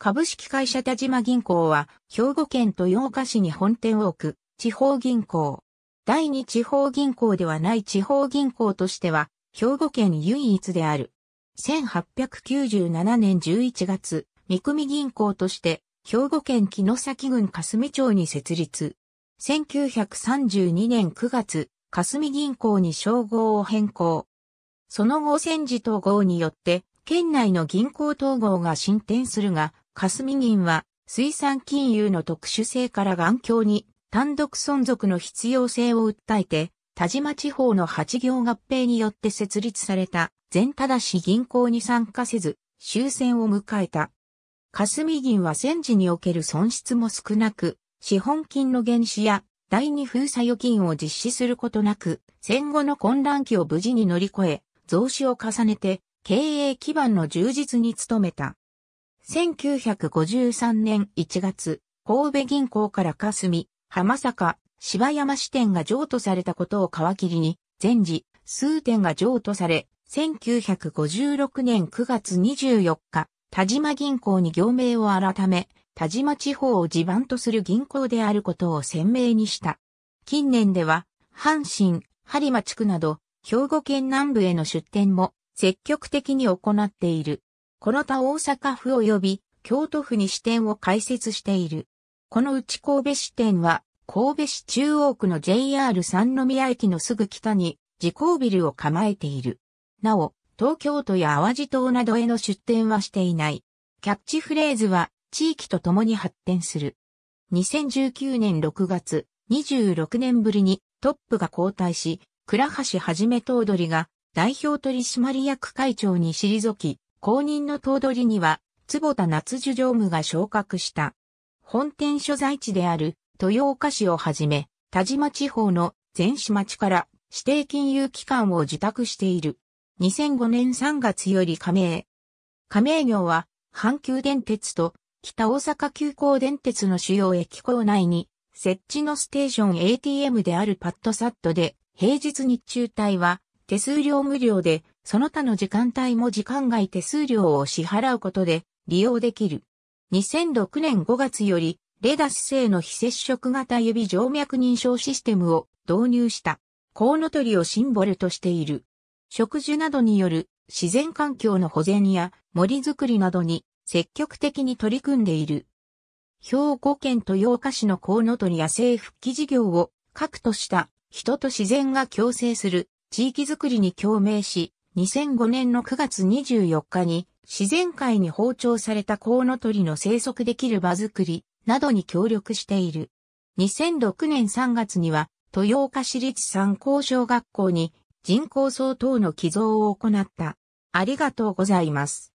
株式会社田島銀行は、兵庫県豊岡市に本店を置く、地方銀行。第二地方銀行ではない地方銀行としては、兵庫県唯一である。1897年11月、三組銀行として、兵庫県木の崎郡霞町に設立。1932年9月、霞銀行に称号を変更。その後戦時統合によって、県内の銀行統合が進展するが、霞銀は水産金融の特殊性から眼鏡に単独存続の必要性を訴えて、田島地方の8行合併によって設立された全ただし銀行に参加せず終戦を迎えた。霞銀は戦時における損失も少なく、資本金の減資や第二封鎖預金を実施することなく、戦後の混乱期を無事に乗り越え、増資を重ねて経営基盤の充実に努めた。1953年1月、神戸銀行から霞、浜坂、芝山支店が譲渡されたことを皮切りに、全時、数店が譲渡され、1956年9月24日、田島銀行に業名を改め、田島地方を地盤とする銀行であることを鮮明にした。近年では、阪神、播磨地区など、兵庫県南部への出店も積極的に行っている。この他大阪府及び京都府に支店を開設している。このうち神戸支店は、神戸市中央区の JR 三宮駅のすぐ北に自公ビルを構えている。なお、東京都や淡路島などへの出店はしていない。キャッチフレーズは、地域と共に発展する。2019年6月、26年ぶりにトップが交代し、倉橋はじめ頭取が代表取締役会長に退き、後任の頭取には、坪田夏樹常務が昇格した。本店所在地である豊岡市をはじめ、田島地方の全市町から指定金融機関を受託している。2005年3月より加盟。加盟業は、阪急電鉄と北大阪急行電鉄の主要駅構内に設置のステーション ATM であるパッドサットで平日日中帯は手数料無料でその他の時間帯も時間外手数料を支払うことで利用できる。2006年5月より、レダス製の非接触型指静脈認証システムを導入した。コウノトリをシンボルとしている。植樹などによる自然環境の保全や森づくりなどに積極的に取り組んでいる。兵庫県豊岡市のコウノトリ野生復帰事業を核とした人と自然が共生する地域づくりに共鳴し、2005年の9月24日に自然界に放鳥されたコウノトリの生息できる場づくりなどに協力している。2006年3月には豊岡市立三高小学校に人工相当の寄贈を行った。ありがとうございます。